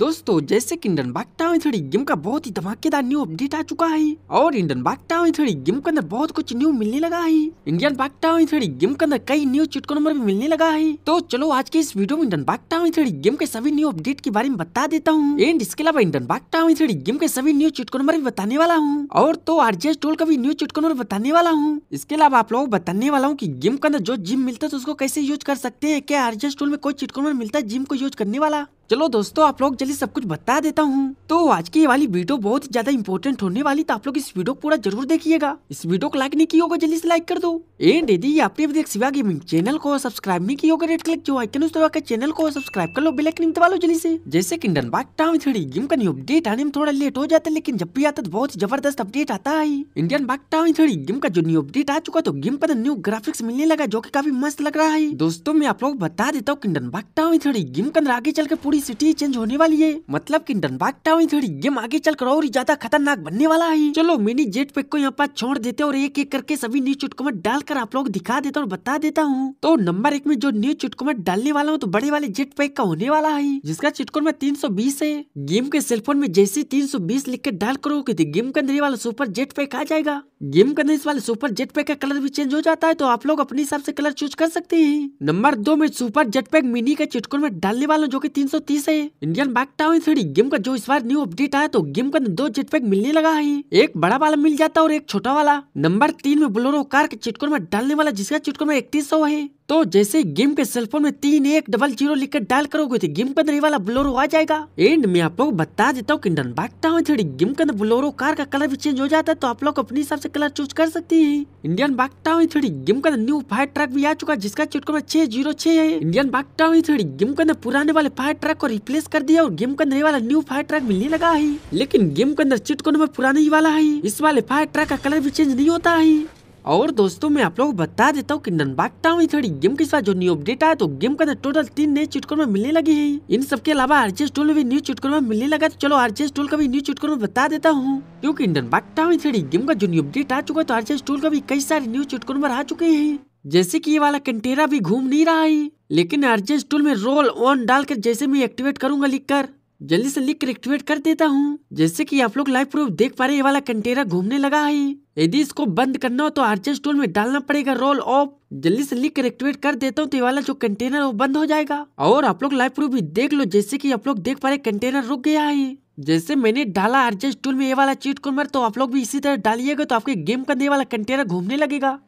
दोस्तों जैसे कि इंडन बाग टाउन थोड़ी गेम का बहुत ही धमाकेदार न्यू अपडेट आ चुका है और इंडियन बाग टाउन थोड़ी गेम के अंदर बहुत कुछ न्यू मिलने लगा है इंडियन बाग टाउन थोड़ी गेम के अंदर कई न्यू चिटको नंबर भी मिलने लगा है तो चलो आज के इस वीडियो में इंडन बाग टाउन थोड़ी गेम के सभी न्यू अपडेट के बारे में बता देता हूँ एंड इसके अलावा इंडियन बाग टाउन थोड़ी गेम के सभी न्यू चिटको नंबर भी बताने वाला हूँ और तो आरजीएस टोल का भी न्यू चिटको नंबर बताने वाला हूँ इसके अलावा आप लोग बताने वाला हूँ की गेम के अंदर जो जिम मिलता है तो उसको कैसे यूज कर सकते हैं क्या आरजीएस टोल में कोई चिटको नंबर मिलता है जिम को यूज करने वाला चलो दोस्तों आप लोग जल्दी सब कुछ बता देता हूँ तो आज की ये वाली वीडियो बहुत ज्यादा इम्पोर्टेंट होने वाली तो आप लोग इस वीडियो को पूरा जरूर देखिएगा इस वीडियो को लाइक नहीं की होगा जल्दी से लाइक कर दो एंड यदि आपने अभी तक सिवा गेमिंग चैनल को सब्सक्राइब नहीं की होगा रेड क्लिक जो आइकन उस तरह चैनल को सब्सक्राइब कर लो बेलाइकन दबा लो जल्दी से जैसे Indian bike town three game का न्यू अपडेट आने में थोड़ा लेट हो जाता है लेकिन जब भी आता तो बहुत जबरदस्त अपडेट आता है Indian bike town three game का जो न्यू अपडेट आ चुका तो गेम पर न्यू ग्राफिक्स मिलने लगा जो की काफी मस्त लग रहा है दोस्तों मैं आप लोग बता देता हूँ Indian bike town three game के अंदर आगे चलकर पूरी सिटी चेंज होने वाली है मतलब की डनबाग टाउन थोड़ी गेम आगे चल कर और ज्यादा खतरनाक बनने वाला है चलो मिनी जेट पैक को यहाँ पास छोड़ देते और एक एक करके सभी न्यू चुटकुमट डालकर आप लोग दिखा देता और बता देता हूँ तो नंबर एक में जो न्यू में डालने वाला हूँ तो बड़े वाले जेट पैक का होने वाला है जिसका चुटकुल में तीन है गेम के सेलफोन में जैसे तीन सौ बीस लिख के डाल करो की गेम के अंदर वाला सुपर जेट पैक आ जाएगा गेम के अंदर इस वाले सुपर जेट पैक का कलर भी चेंज हो जाता है तो आप लोग अपने हिसाब से कलर चूज कर सकते हैं नंबर दो में सुपर जेट पैक मिनी का चुटकुल में डालने वाला जो की तीन सौ तीस है Indian bike town three game का जो इस बार न्यू अपडेट आया तो गेम के अंदर दो जेटपैक मिलने लगा है एक बड़ा वाला मिल जाता है और एक छोटा वाला नंबर तीन में बोलोरो कार के चिटकोर में डालने वाला जिसका चिटकोर में इकतीस है तो जैसे गेम के सेलफोन में तीन एक डबल जीरो लिख कर डायल करोगे तो गेम के अंदर वाला ब्लोरो आ जाएगा एंड मैं आप लोग को बता देता हूँ किंडन बांटता हूँ थोड़ी गेम के अंदर ब्लोरो कार का कलर भी चेंज हो जाता है तो आप लोग अपने हिसाब से कलर चूज कर सकती है इंडियन बांटता हूँ थोड़ी गेम के अंदर न्यू फायर ट्रक भी आ चुका है जिसका चुट छह जीरो छह है इंडियन बांटता हूँ थोड़ी गेम के अंदर पुराने वाले फायर ट्रक को रिप्लेस कर दिया और गेम के अंदर वाला न्यू फायर ट्रक मिलने लगा है लेकिन गेम के अंदर चिटको में पुराने ही वाला है इस वाले फायर ट्रक का कलर भी चेंज नहीं होता है और दोस्तों मैं आप लोगों को बता देता हूँ कि ननबाग टाउन थोड़ी गेम के साथ जो न्यू अपडेट आया तो गेम का टोटल तो तीन नए चुटकुल में मिलने लगी है इन सबके अलावा आरजेस टूल भी न्यू चुटकुल में मिलने लगा तो चलो आरजेस टूल का भी न्यू चुटकुल में बता देता हूँ क्योंकि ननबाग टाउन थोड़ी गेम का जो न्यू अपडेट आ चुका है तो आरजेस टूल का भी कई सारे न्यू चुटकुल में आ चुके हैं जैसे की ये वाला कंटेरा भी घूम नहीं रहा है लेकिन आरजेस टूल में रोल ऑन डालकर जैसे मैं एक्टिवेट करूंगा लिख कर जल्दी से लिख कर एक्टिवेट कर देता हूँ जैसे कि आप लोग लाइव प्रूफ देख पा रहे ये वाला कंटेनर घूमने लगा है यदि इसको बंद करना हो तो आर्चर टूल में डालना पड़ेगा रोल ऑफ जल्दी से लिख कर एक्टिवेट कर देता हूँ तो ये वाला जो कंटेनर वो बंद हो जाएगा और आप लोग लाइव प्रूफ भी देख लो जैसे की आप लोग देख पा रहे कंटेनर रुक गया है जैसे मैंने डाला आर्जेस टूल में ये वाला चीट कुमर तो आप लोग भी इसी तरह डालिएगा तो आपके गेम का ये वाला कंटेनर घूमने लगेगा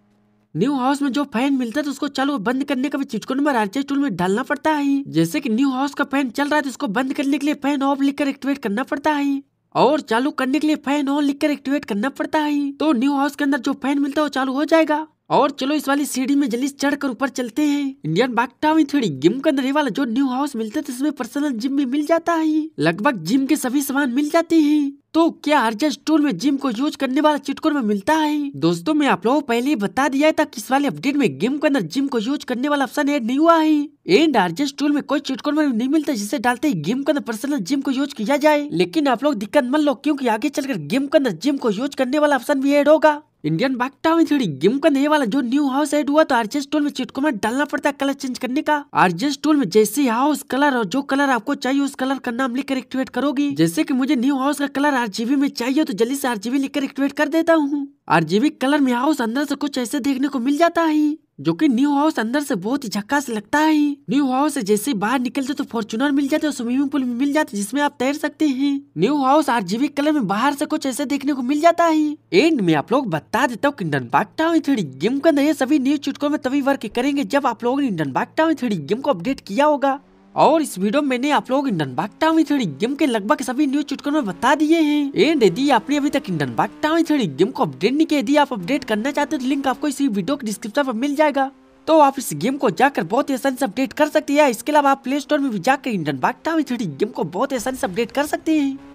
न्यू हाउस में जो फैन मिलता है तो उसको चालू बंद करने का भी चिटको में आरजे टूल में डालना पड़ता है जैसे कि न्यू हाउस का फैन चल रहा है तो उसको बंद करने के लिए फैन ऑफ लिखकर एक्टिवेट करना पड़ता है और चालू करने के लिए फैन ऑन लिखकर एक्टिवेट करना पड़ता है तो न्यू हाउस के अंदर जो फैन मिलता है वो चालू हो जाएगा और चलो इस वाली सीढ़ी में जल्दी चढ़कर ऊपर चलते हैं इंडियन बाग टाउन में थोड़ी जिम का वाला जो न्यू हाउस मिलता है तो उसमें पर्सनल जिम भी मिल जाता है लगभग जिम के सभी सामान मिल जाते हैं तो क्या अर्जा स्टोर में जिम को यूज करने वाला चिटकोर में मिलता है दोस्तों मैं आप लोगों को पहले ही बता दिया था कि इस वाले अपडेट में गेम के अंदर जिम को यूज करने वाला ऑप्शन एड नहीं हुआ है एंड आरजे स्टोर में कोई चिटकोर में नहीं मिलता जिसे डालते ही गेम के अंदर पर्सनल जिम को यूज किया जाए लेकिन आप लोग दिक्कत मन लो क्यूँकी आगे चलकर गेम के अंदर जिम को यूज करने वाला ऑप्शन भी एड होगा इंडियन बागटा में थोड़ी गेम का नहीं वाला जो न्यू हाउस एड हुआ तो आरजेस टूल में चिटको में डालना पड़ता है कलर चेंज करने का आरजेस टूल में जैसे हाउस कलर और जो कलर आपको चाहिए उस कलर का नाम लिखकर एक्टिवेट करोगी जैसे की मुझे न्यू हाउस का कलर आरजीबी में चाहिए तो जल्दी से आरजीबी लिखकर एक्टिवेट कर देता हूँ आरजीबी कलर में हाउस अंदर से कुछ ऐसे देखने को मिल जाता है जो कि न्यू हाउस अंदर से बहुत ही झक्कास लगता है न्यू हाउस से जैसे बाहर निकलते तो फॉर्चुनर मिल जाते और स्विमिंग पूल मिल जाते जिसमें आप तैर सकते हैं न्यू हाउस आरजीबी कलर में बाहर से कुछ ऐसे देखने को मिल जाता है एंड में आप लोग बता देता हूँ Indian bike town three game के अंदर सभी न्यू चुटकों में तभी वर्क करेंगे जब आप लोगों ने Indian bike town three game को अपडेट किया होगा और इस वीडियो में मैंने आप लोगों Indian bike town three game के लगभग सभी न्यूज चुटकों में बता दिए हैं एंड यदि आपने अभी तक Indian bike town three game को अपडेट नहीं किया यदि आप अपडेट करना चाहते हो तो लिंक आपको इसी वीडियो के डिस्क्रिप्शन पर मिल जाएगा तो आप इस गेम को जाकर बहुत ही आसानी से अपडेट कर सकते हैं इसके अलावा आप प्ले स्टोर में भी जाकर Indian bike town three game को बहुत ही आसानी से अपडेट कर सकते हैं